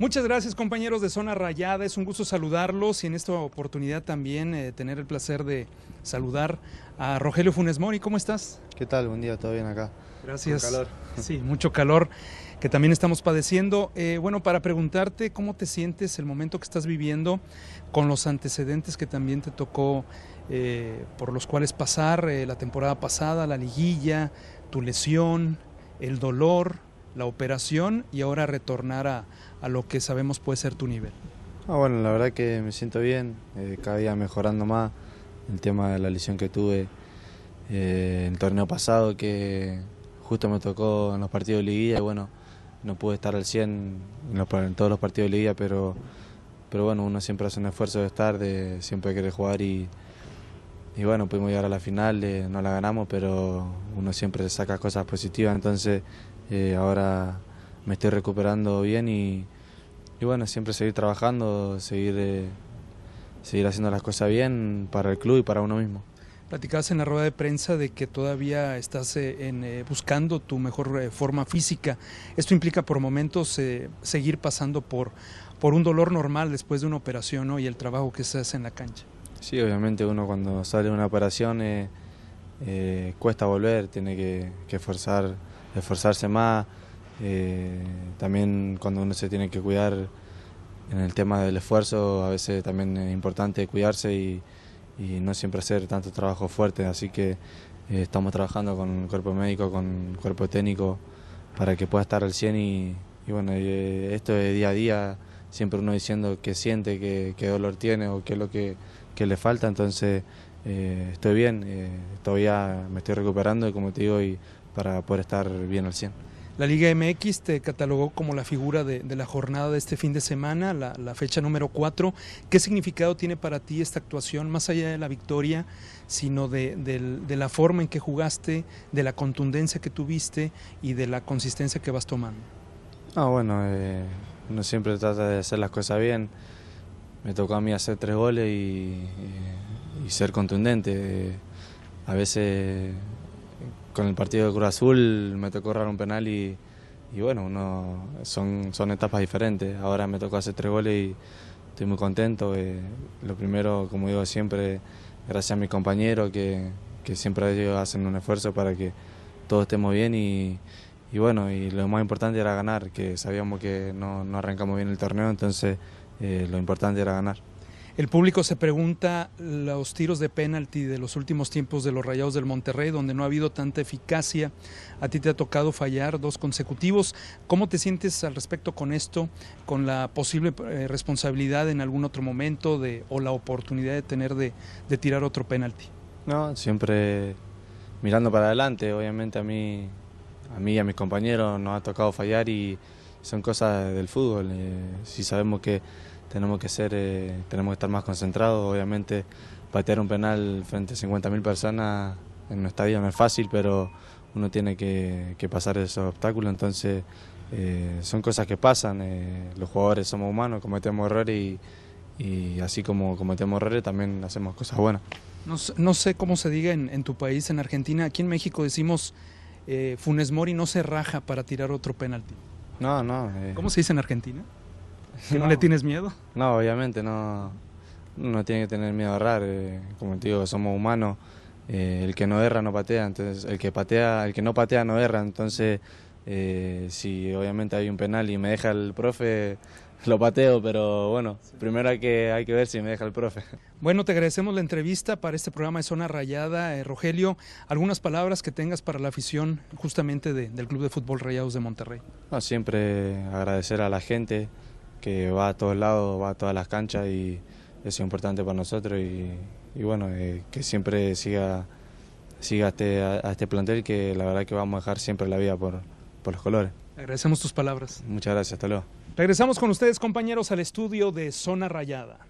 Muchas gracias compañeros de Zona Rayada, es un gusto saludarlos y en esta oportunidad también eh, tener el placer de saludar a Rogelio Funes Mori, ¿cómo estás? ¿Qué tal? Buen día, todo bien acá. Gracias. Mucho calor. Sí, mucho calor que también estamos padeciendo. Eh, bueno, para preguntarte cómo te sientes el momento que estás viviendo con los antecedentes que también te tocó, eh, por los cuales pasar la temporada pasada, la liguilla, tu lesión, el dolor, la operación y ahora retornar a, lo que sabemos puede ser tu nivel? Ah, bueno, la verdad que me siento bien, eh, cada día mejorando más el tema de la lesión que tuve en eh, el torneo pasado, que justo me tocó en los partidos de liguilla y bueno, no pude estar al 100 en, todos los partidos de liguilla, pero, pero bueno, uno siempre hace un esfuerzo de estar, de siempre querer jugar y, bueno, pudimos llegar a la final, eh, no la ganamos, pero uno siempre saca cosas positivas, entonces eh, ahora me estoy recuperando bien y, bueno, siempre seguir trabajando, eh, seguir, haciendo las cosas bien para el club y para uno mismo. Platicabas en la rueda de prensa de que todavía estás eh, buscando tu mejor forma física. Esto implica por momentos seguir pasando por, un dolor normal después de una operación y el trabajo que se hace en la cancha. Sí, obviamente uno cuando sale de una operación cuesta volver, tiene que, esforzar esforzarse más. Eh, también cuando uno se tiene que cuidar en el tema del esfuerzo, a veces también es importante cuidarse y, no siempre hacer tanto trabajo fuerte. Así que eh, estamos trabajando con el cuerpo médico, con el cuerpo técnico, para que pueda estar al 100 y, bueno, eh, esto es día a día, siempre uno diciendo qué siente, qué, dolor tiene o qué es lo que, le falta. Entonces estoy bien, todavía me estoy recuperando y como te digo, y para poder estar bien al 100. La Liga MX te catalogó como la figura de, la jornada de este fin de semana, la, fecha número 4. ¿Qué significado tiene para ti esta actuación, más allá de la victoria, sino de, la forma en que jugaste, de la contundencia que tuviste y de la consistencia que vas tomando? Ah, bueno, eh, uno siempre trata de hacer las cosas bien. Me tocó a mí hacer tres goles y ser contundente. A veces con el partido de Cruz Azul me tocó errar un penal y, bueno, son, etapas diferentes. Ahora me tocó hacer tres goles y estoy muy contento. Eh, lo primero, como digo siempre, gracias a mis compañeros que, que siempre hacen un esfuerzo para que todos estemos bien y, bueno, y lo más importante era ganar, que sabíamos que no, arrancamos bien el torneo, entonces eh, lo importante era ganar. El público se pregunta los tiros de penalti de los últimos tiempos de los Rayados del Monterrey, donde no ha habido tanta eficacia. A ti te ha tocado fallar dos consecutivos. ¿Cómo te sientes al respecto con esto, con la posible eh, responsabilidad en algún otro momento de, o la oportunidad de tener de, tirar otro penalti? No, siempre mirando para adelante. Obviamente a mí, a mí y a mis compañeros nos ha tocado fallar y son cosas del fútbol. Eh, si sabemos que tenemos que ser, eh, tenemos que estar más concentrados. Obviamente, patear un penal frente a 50.000 personas en nuestra estadio no es fácil, pero uno tiene que, pasar esos obstáculos. Entonces, eh, son cosas que pasan. Eh, los jugadores somos humanos, cometemos errores y, así como cometemos errores también hacemos cosas buenas. No, sé cómo se diga en, en, tu país, en Argentina. Aquí en México decimos Funes Mori no se raja para tirar otro penalti. No, no. ¿Cómo se dice en Argentina? ¿No, ¿No le tienes miedo? No, obviamente, no, no tiene que tener miedo a errar. Eh, como te digo, somos humanos. Eh, el que no erra no patea, entonces el que patea, el que no patea no erra, entonces eh, si obviamente hay un penal y me deja el profe, lo pateo, pero bueno, primero hay que, hay que ver si me deja el profe. Bueno, te agradecemos la entrevista para este programa de Zona Rayada. Rogelio, algunas palabras que tengas para la afición justamente del Club de Fútbol Rayados de Monterrey. No, siempre agradecer a la gente, que va a todos lados, va a todas las canchas y es importante para nosotros y, bueno, eh, que siempre siga, siga este, a, este, a, este plantel que la verdad que vamos a dejar siempre la vida por, por los colores. Agradecemos tus palabras. Muchas gracias, hasta luego. Regresamos con ustedes compañeros al estudio de Zona Rayada.